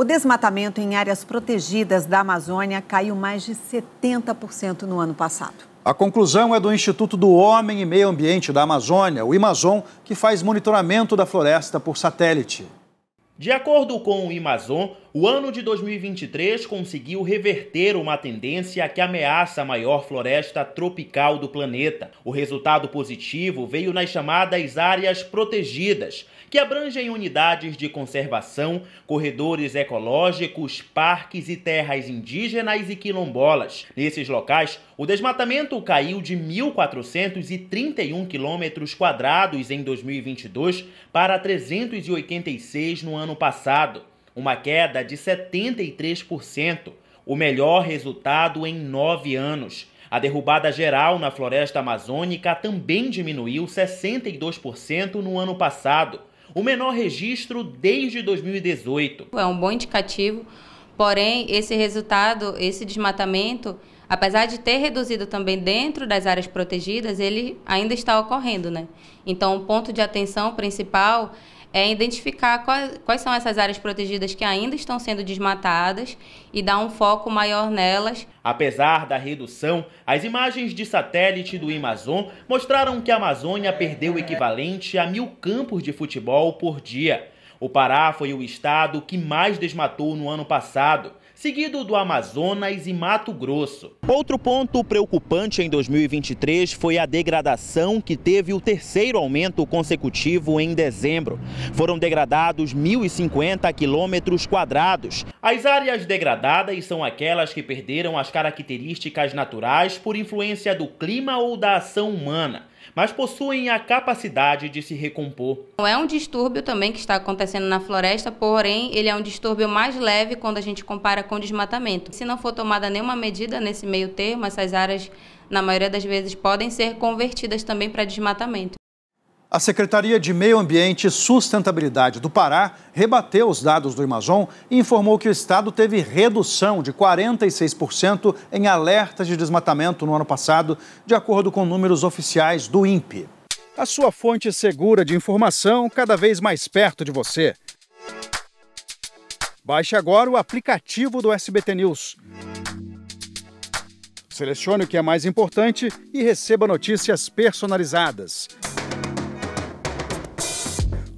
O desmatamento em áreas protegidas da Amazônia caiu mais de 70% no ano passado. A conclusão é do Instituto do Homem e Meio Ambiente da Amazônia, o Imazon, que faz monitoramento da floresta por satélite. De acordo com o Imazon, o ano de 2023 conseguiu reverter uma tendência que ameaça a maior floresta tropical do planeta. O resultado positivo veio nas chamadas áreas protegidas, que abrangem unidades de conservação, corredores ecológicos, parques e terras indígenas e quilombolas. Nesses locais, o desmatamento caiu de 1.431 quilômetros quadrados em 2022 para 386 no ano passado uma queda de 73%, o melhor resultado em nove anos. A derrubada geral na floresta amazônica também diminuiu 62% no ano passado, o menor registro desde 2018. É um bom indicativo, porém, esse resultado, esse desmatamento apesar de ter reduzido também dentro das áreas protegidas, ele ainda está ocorrendo, né? Então, o ponto de atenção principal é identificar quais, quais são essas áreas protegidas que ainda estão sendo desmatadas e dar um foco maior nelas. Apesar da redução, as imagens de satélite do Amazon mostraram que a Amazônia perdeu o equivalente a mil campos de futebol por dia. O Pará foi o estado que mais desmatou no ano passado seguido do Amazonas e Mato Grosso. Outro ponto preocupante em 2023 foi a degradação que teve o terceiro aumento consecutivo em dezembro. Foram degradados 1.050 quilômetros quadrados. As áreas degradadas são aquelas que perderam as características naturais por influência do clima ou da ação humana mas possuem a capacidade de se recompor. É um distúrbio também que está acontecendo na floresta, porém ele é um distúrbio mais leve quando a gente compara com desmatamento. Se não for tomada nenhuma medida nesse meio termo, essas áreas na maioria das vezes podem ser convertidas também para desmatamento. A Secretaria de Meio Ambiente e Sustentabilidade do Pará rebateu os dados do Amazon e informou que o estado teve redução de 46% em alertas de desmatamento no ano passado, de acordo com números oficiais do INPE. A sua fonte segura de informação cada vez mais perto de você. Baixe agora o aplicativo do SBT News. Selecione o que é mais importante e receba notícias personalizadas